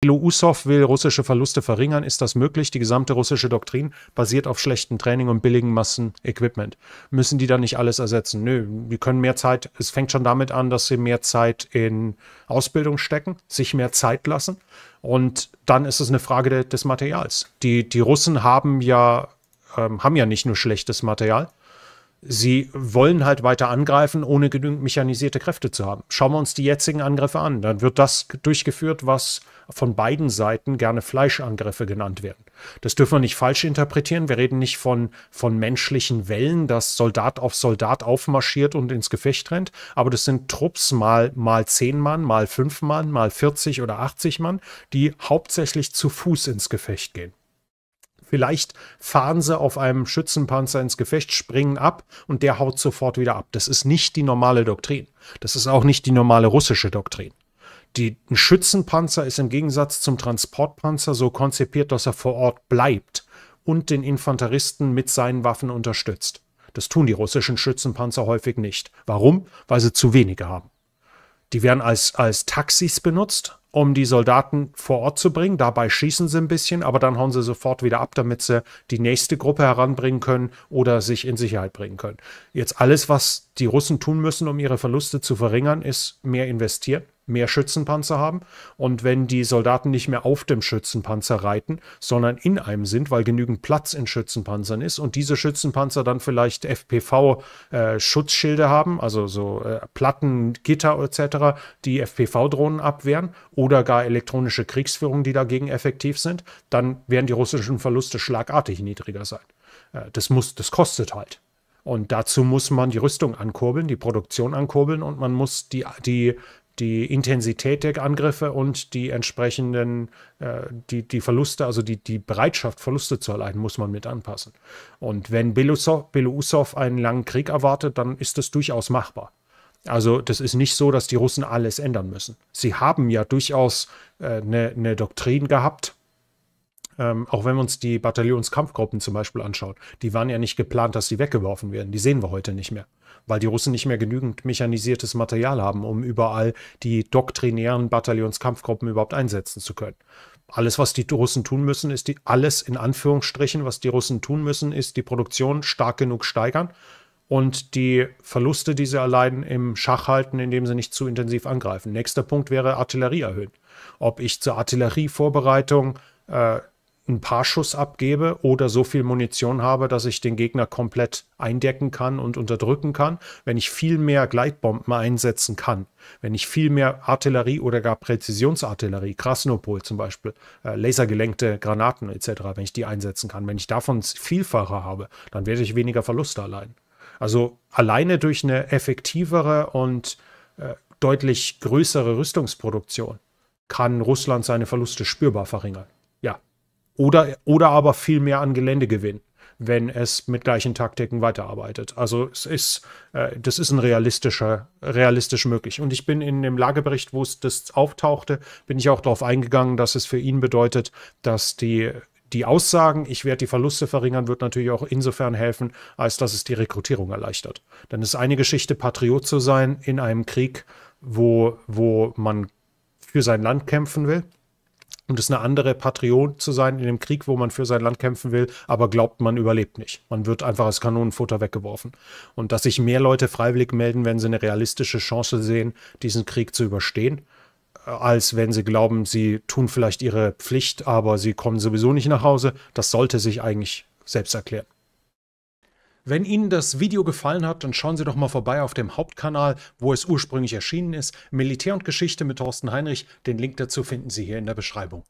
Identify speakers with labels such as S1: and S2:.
S1: Belousov will russische Verluste verringern. Ist das möglich? Die gesamte russische Doktrin basiert auf schlechtem Training und billigem Massenequipment. Müssen die dann nicht alles ersetzen? Nö, die können mehr Zeit, es fängt schon damit an, dass sie mehr Zeit in Ausbildung stecken, sich mehr Zeit lassen. Und dann ist es eine Frage de, des Materials. Die, die Russen haben ja, ähm, haben ja nicht nur schlechtes Material, sie wollen halt weiter angreifen, ohne genügend mechanisierte Kräfte zu haben. Schauen wir uns die jetzigen Angriffe an. Dann wird das durchgeführt, was von beiden Seiten gerne Fleischangriffe genannt werden. Das dürfen wir nicht falsch interpretieren. Wir reden nicht von, von menschlichen Wellen, dass Soldat auf Soldat aufmarschiert und ins Gefecht rennt, aber das sind Trupps mal, mal 10 Mann, mal fünf Mann, mal 40 oder 80 Mann, die hauptsächlich zu Fuß ins Gefecht gehen. Vielleicht fahren sie auf einem Schützenpanzer ins Gefecht, springen ab und der haut sofort wieder ab. Das ist nicht die normale Doktrin. Das ist auch nicht die normale russische Doktrin. Die, ein Schützenpanzer ist im Gegensatz zum Transportpanzer so konzipiert, dass er vor Ort bleibt und den Infanteristen mit seinen Waffen unterstützt. Das tun die russischen Schützenpanzer häufig nicht. Warum? Weil sie zu wenige haben. Die werden als, als Taxis benutzt, um die Soldaten vor Ort zu bringen. Dabei schießen sie ein bisschen, aber dann hauen sie sofort wieder ab, damit sie die nächste Gruppe heranbringen können oder sich in Sicherheit bringen können. Jetzt alles, was die Russen tun müssen, um ihre Verluste zu verringern, ist mehr investieren, mehr Schützenpanzer haben. Und wenn die Soldaten nicht mehr auf dem Schützenpanzer reiten, sondern in einem sind, weil genügend Platz in Schützenpanzern ist und diese Schützenpanzer dann vielleicht FPV-Schutzschilde äh, haben, also so äh, Platten, Gitter etc., die FPV-Drohnen abwehren oder gar elektronische Kriegsführung, die dagegen effektiv sind, dann werden die russischen Verluste schlagartig niedriger sein. Äh, das, muss, das kostet halt. Und dazu muss man die Rüstung ankurbeln, die Produktion ankurbeln und man muss die, die, die Intensität der Angriffe und die entsprechenden, äh, die, die Verluste, also die, die Bereitschaft, Verluste zu erleiden, muss man mit anpassen. Und wenn Belousov, Belousov einen langen Krieg erwartet, dann ist das durchaus machbar. Also das ist nicht so, dass die Russen alles ändern müssen. Sie haben ja durchaus eine äh, ne, ne Doktrin gehabt, ähm, auch wenn wir uns die Bataillonskampfgruppen zum Beispiel anschauen. Die waren ja nicht geplant, dass sie weggeworfen werden. Die sehen wir heute nicht mehr, weil die Russen nicht mehr genügend mechanisiertes Material haben, um überall die doktrinären Bataillonskampfgruppen überhaupt einsetzen zu können. Alles, was die Russen tun müssen, ist die, alles in Anführungsstrichen, was die Russen tun müssen, ist die Produktion stark genug steigern und die Verluste, die sie erleiden, im Schach halten, indem sie nicht zu intensiv angreifen. Nächster Punkt wäre Artillerie erhöhen. Ob ich zur Artillerievorbereitung äh, ein paar Schuss abgebe oder so viel Munition habe, dass ich den Gegner komplett eindecken kann und unterdrücken kann, wenn ich viel mehr Gleitbomben einsetzen kann, wenn ich viel mehr Artillerie oder gar Präzisionsartillerie, Krasnopol zum Beispiel, äh, lasergelenkte Granaten etc., wenn ich die einsetzen kann, wenn ich davon Vielfache habe, dann werde ich weniger Verluste erleiden. Also alleine durch eine effektivere und äh, deutlich größere Rüstungsproduktion kann Russland seine Verluste spürbar verringern. Ja. Oder, oder aber viel mehr an Gelände gewinnen, wenn es mit gleichen Taktiken weiterarbeitet. Also es ist, äh, das ist ein realistischer, realistisch möglich. Und ich bin in dem Lagebericht, wo es das auftauchte, bin ich auch darauf eingegangen, dass es für ihn bedeutet, dass die die Aussagen, ich werde die Verluste verringern, wird natürlich auch insofern helfen, als dass es die Rekrutierung erleichtert. Denn es ist eine Geschichte, Patriot zu sein in einem Krieg, wo, wo man für sein Land kämpfen will. Und es ist eine andere, Patriot zu sein in dem Krieg, wo man für sein Land kämpfen will, aber glaubt, man überlebt nicht. Man wird einfach als Kanonenfutter weggeworfen. Und dass sich mehr Leute freiwillig melden, wenn sie eine realistische Chance sehen, diesen Krieg zu überstehen, als wenn sie glauben, sie tun vielleicht ihre Pflicht, aber sie kommen sowieso nicht nach Hause. Das sollte sich eigentlich selbst erklären. Wenn Ihnen das Video gefallen hat, dann schauen Sie doch mal vorbei auf dem Hauptkanal, wo es ursprünglich erschienen ist. Militär und Geschichte mit Thorsten Heinrich. Den Link dazu finden Sie hier in der Beschreibung.